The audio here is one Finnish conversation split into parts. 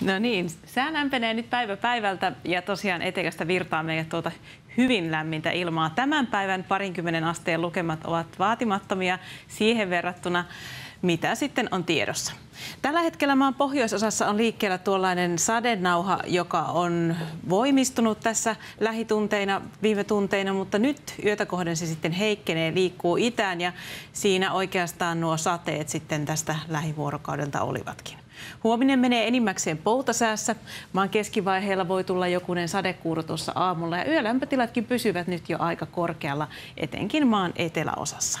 No niin, sää lämpenee nyt päivä päivältä ja tosiaan etelästä virtaa meille tuota hyvin lämmintä ilmaa. Tämän päivän parinkymmenen asteen lukemat ovat vaatimattomia siihen verrattuna, mitä sitten on tiedossa. Tällä hetkellä maan pohjoisosassa on liikkeellä tuollainen sadenauha, joka on voimistunut tässä lähitunteina, viime tunteina, mutta nyt yötä kohden se sitten heikkenee, liikkuu itään ja siinä oikeastaan nuo sateet sitten tästä lähivuorokaudelta olivatkin. Huominen menee enimmäkseen poutasäässä. Maan keskivaiheella voi tulla jokunen sadekuuro tuossa aamulla ja yölämpötilatkin pysyvät nyt jo aika korkealla, etenkin maan eteläosassa.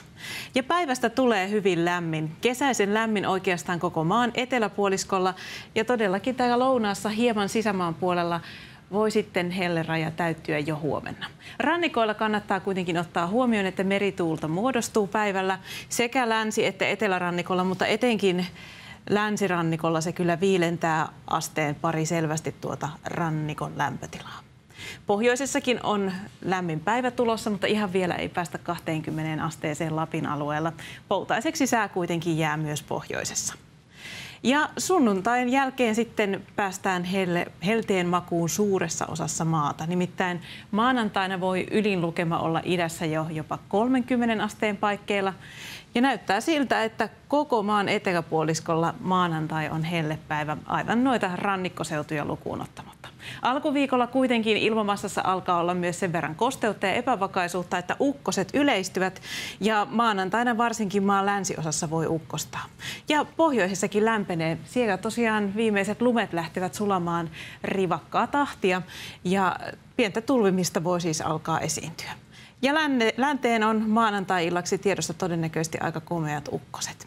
Ja päivästä tulee hyvin lämmin. Kesäisen lämmin oikeastaan koko maan eteläpuoliskolla ja todellakin täällä lounaassa hieman sisämaan puolella voi sitten helleraja täyttyä jo huomenna. Rannikoilla kannattaa kuitenkin ottaa huomioon, että merituulta muodostuu päivällä sekä länsi- että etelärannikolla, mutta etenkin länsirannikolla se kyllä viilentää asteen pari selvästi tuota rannikon lämpötilaa. Pohjoisessakin on lämmin päivä tulossa, mutta ihan vielä ei päästä 20 asteeseen Lapin alueella. Poutaiseksi sää kuitenkin jää myös pohjoisessa. Ja sunnuntain jälkeen sitten päästään helle, helteen makuun suuressa osassa maata. Nimittäin maanantaina voi ylin lukema olla idässä jo jopa 30 asteen paikkeilla. Ja näyttää siltä, että koko maan eteläpuoliskolla maanantai on hellepäivä aivan noita rannikkoseutuja lukuun ottamatta. Alkuviikolla kuitenkin ilmamassassa alkaa olla myös sen verran kosteutta ja epävakaisuutta, että ukkoset yleistyvät ja maanantaina varsinkin maan länsiosassa voi ukkostaa. Ja pohjoisessakin lämpenee. Siellä tosiaan viimeiset lumet lähtevät sulamaan rivakkaa tahtia ja pientä tulvimista voi siis alkaa esiintyä. Ja länne, länteen on maanantai-illaksi tiedossa todennäköisesti aika komeat ukkoset.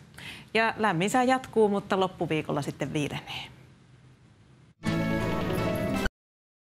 Ja lämmin sää jatkuu, mutta loppuviikolla sitten viilenee.